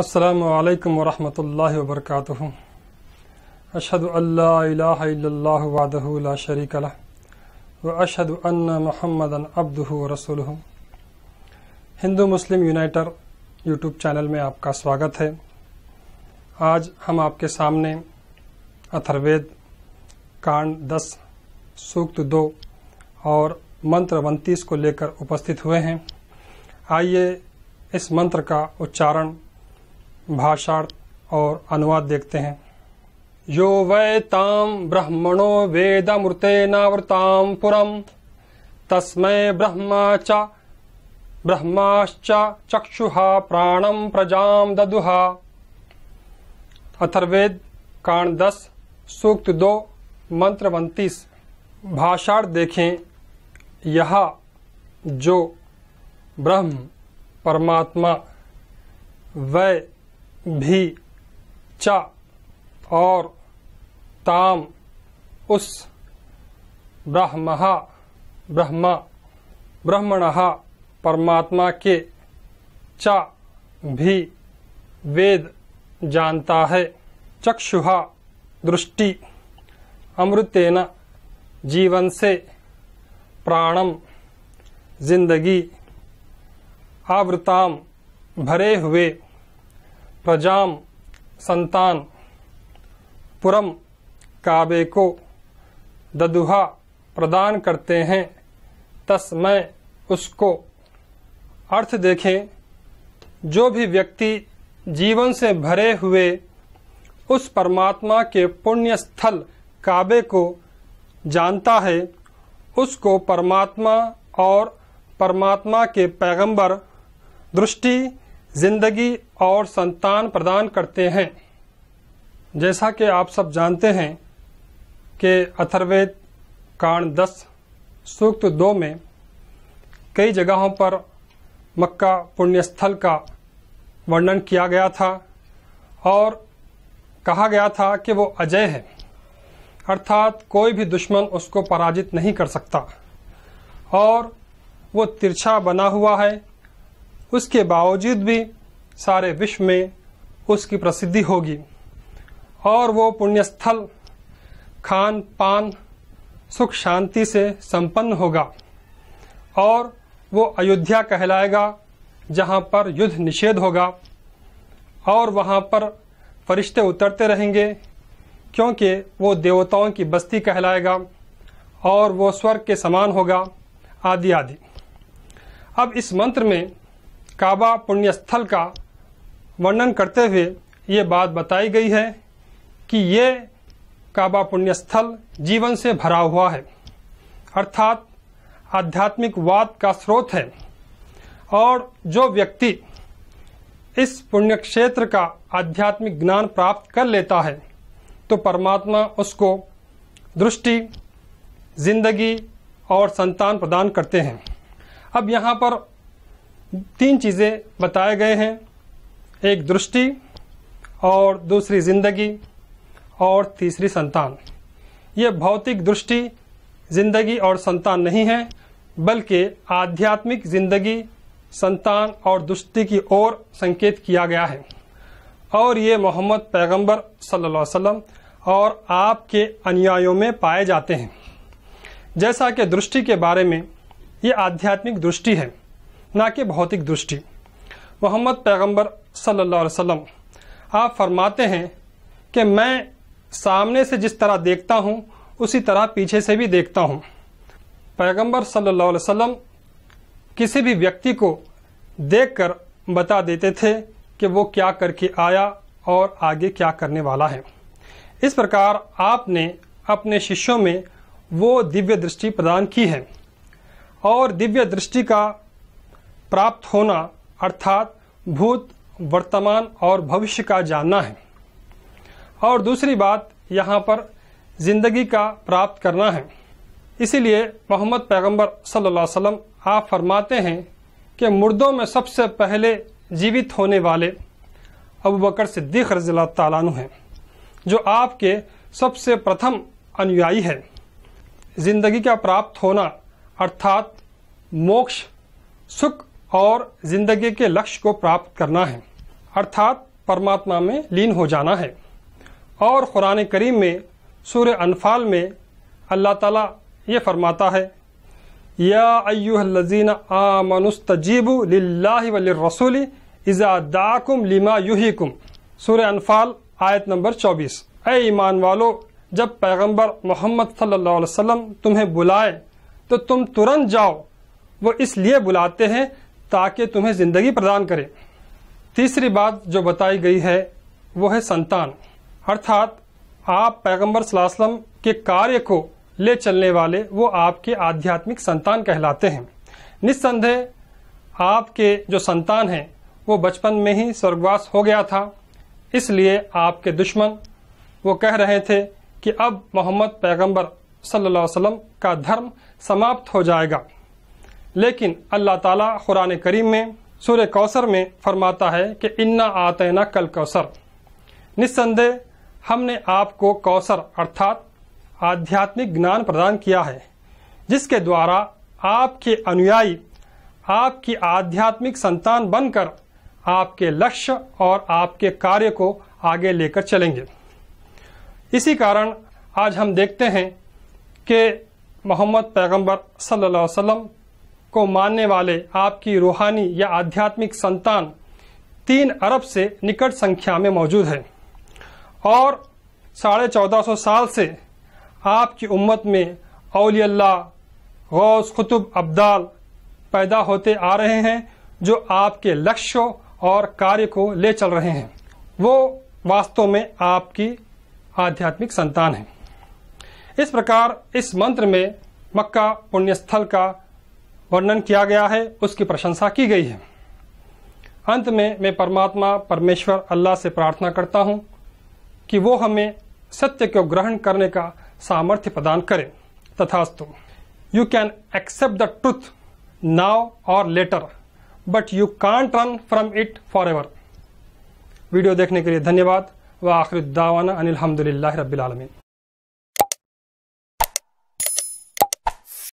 असलकम वरहमल वबरक अशद वादला शरीक व अशद अन्न महमद अब्दू रसूल हिंदू मुस्लिम यूनाइटर यूट्यूब चैनल में आपका स्वागत है आज हम आपके सामने अथर्वेद कांड दस सूक्त दो और मंत्र उनतीस को लेकर उपस्थित हुए हैं आइए इस मंत्र का उच्चारण भाषार्थ और अनुवाद देखते हैं यो वै ताम ब्रह्मणो वेद मृते मृतेनावृताम पुरम तस्मय ब्रह्मा च ब्रह्माश्च चक्षुहा प्राणम प्रजाम ददुहा अथर्वेद कांड दस सूक्त दो मंत्र उनतीस भाषाण देखें यह जो ब्रह्म परमात्मा वै भी च और ताम उस ब्रह्म ब्रह्मा ब्रह्मण परमात्मा के च भी वेद जानता है चक्षुहा दृष्टि अमृतेन जीवन से प्राणम जिंदगी आवृताम भरे हुए प्रजाम संतान पुरम काबे को ददुहा प्रदान करते हैं तस्मय उसको अर्थ देखें जो भी व्यक्ति जीवन से भरे हुए उस परमात्मा के पुण्य स्थल काबे को जानता है उसको परमात्मा और परमात्मा के पैगंबर दृष्टि जिंदगी और संतान प्रदान करते हैं जैसा कि आप सब जानते हैं कि अथर्वेद कांड दस सूक्त दो में कई जगहों पर मक्का पुण्यस्थल का वर्णन किया गया था और कहा गया था कि वो अजय है अर्थात कोई भी दुश्मन उसको पराजित नहीं कर सकता और वो तिरछा बना हुआ है उसके बावजूद भी सारे विश्व में उसकी प्रसिद्धि होगी और वो पुण्य स्थल खान पान सुख शांति से संपन्न होगा और वो अयोध्या कहलाएगा जहाँ पर युद्ध निषेध होगा और वहाँ पर फरिश्ते उतरते रहेंगे क्योंकि वो देवताओं की बस्ती कहलाएगा और वो स्वर्ग के समान होगा आदि आदि अब इस मंत्र में काबा पुण्य स्थल का वर्णन करते हुए ये बात बताई गई है कि ये काबा पुण्य स्थल जीवन से भरा हुआ है अर्थात आध्यात्मिक वाद का स्रोत है और जो व्यक्ति इस पुण्य क्षेत्र का आध्यात्मिक ज्ञान प्राप्त कर लेता है तो परमात्मा उसको दृष्टि जिंदगी और संतान प्रदान करते हैं अब यहाँ पर तीन चीज़ें बताए गए हैं एक दृष्टि और दूसरी जिंदगी और तीसरी संतान ये भौतिक दृष्टि जिंदगी और संतान नहीं है बल्कि आध्यात्मिक जिंदगी संतान और दुष्टि की ओर संकेत किया गया है और ये मोहम्मद पैगंबर सल्लल्लाहु अलैहि वसल्लम और आपके अनुयायों में पाए जाते हैं जैसा कि दृष्टि के बारे में ये आध्यात्मिक दृष्टि है ना कि भौतिक दृष्टि मोहम्मद पैगंबर सल्लल्लाहु अलैहि वसल्लम आप फरमाते हैं कि मैं सामने से जिस तरह देखता हूँ उसी तरह पीछे से भी देखता हूँ पैगंबर सल्लल्लाहु अलैहि वसल्लम किसी भी व्यक्ति को देखकर बता देते थे कि वो क्या करके आया और आगे क्या करने वाला है इस प्रकार आपने अपने शिष्यों में वो दिव्य दृष्टि प्रदान की है और दिव्य दृष्टि का प्राप्त होना अर्थात भूत वर्तमान और भविष्य का जानना है और दूसरी बात यहाँ पर जिंदगी का प्राप्त करना है इसीलिए मोहम्मद पैगंबर सल्लल्लाहु अलैहि वसल्लम आप फरमाते हैं कि मुर्दों में सबसे पहले जीवित होने वाले अबू बकर सिद्दीक रजील तु हैं जो आपके सबसे प्रथम अनुयायी है जिंदगी का प्राप्त होना अर्थात मोक्ष सुख और जिंदगी के लक्ष्य को प्राप्त करना है अर्थात परमात्मा में लीन हो जाना है और क़ुरान करीम में सूर्य अनफाल में अल्लाह ताला ये फरमाता है या अयुहलजीन आमनस्तजीबु वसूल इज़ा दाकुम लिमा युहिकुम सूर्य अनफाल आयत नंबर 24 ए ईमान वालो जब पैगंबर मोहम्मद सल्लल्लाहु अलैहि वसल्लम तुम्हें बुलाए तो तुम तुरंत जाओ वो इसलिए बुलाते हैं ताकि तुम्हें जिंदगी प्रदान करे तीसरी बात जो बताई गई है वो है संतान अर्थात आप पैगम्बर सलाम के कार्य को ले चलने वाले वो आपके आध्यात्मिक संतान कहलाते हैं निस्संदेह आपके जो संतान हैं वो बचपन में ही स्वर्गवास हो गया था इसलिए आपके दुश्मन वो कह रहे थे कि अब मोहम्मद पैगंबर सल्लल्लाहु अलैहि वसल्लम का धर्म समाप्त हो जाएगा लेकिन अल्लाह ताला कुरान करीम में सूर्य कौसर में फरमाता है कि इन्ना आतना कल कौसर निस्संदेह हमने आपको कौसर अर्थात आध्यात्मिक ज्ञान प्रदान किया है जिसके द्वारा आपके अनुयायी आपकी आध्यात्मिक संतान बनकर आपके लक्ष्य और आपके कार्य को आगे लेकर चलेंगे इसी कारण आज हम देखते हैं कि मोहम्मद पैगंबर सल्लल्लाहु अलैहि वसल्लम को मानने वाले आपकी रूहानी या आध्यात्मिक संतान तीन अरब से निकट संख्या में मौजूद है और साढ़े चौदह सौ साल से आपकी उम्मत में अल्लाह गौस खुतुब अब्दाल पैदा होते आ रहे हैं जो आपके लक्ष्यों और कार्य को ले चल रहे हैं वो वास्तव में आपकी आध्यात्मिक संतान है इस प्रकार इस मंत्र में मक्का पुण्यस्थल का वर्णन किया गया है उसकी प्रशंसा की गई है अंत में मैं परमात्मा परमेश्वर अल्लाह से प्रार्थना करता हूँ कि वो हमें सत्य को ग्रहण करने का सामर्थ्य प्रदान करें तथास्तु you can accept the truth now or later but you can't run from it forever video देखने के लिए धन्यवाद व आखिर दावाना अनिल हमदुल्ला रबीआलमीन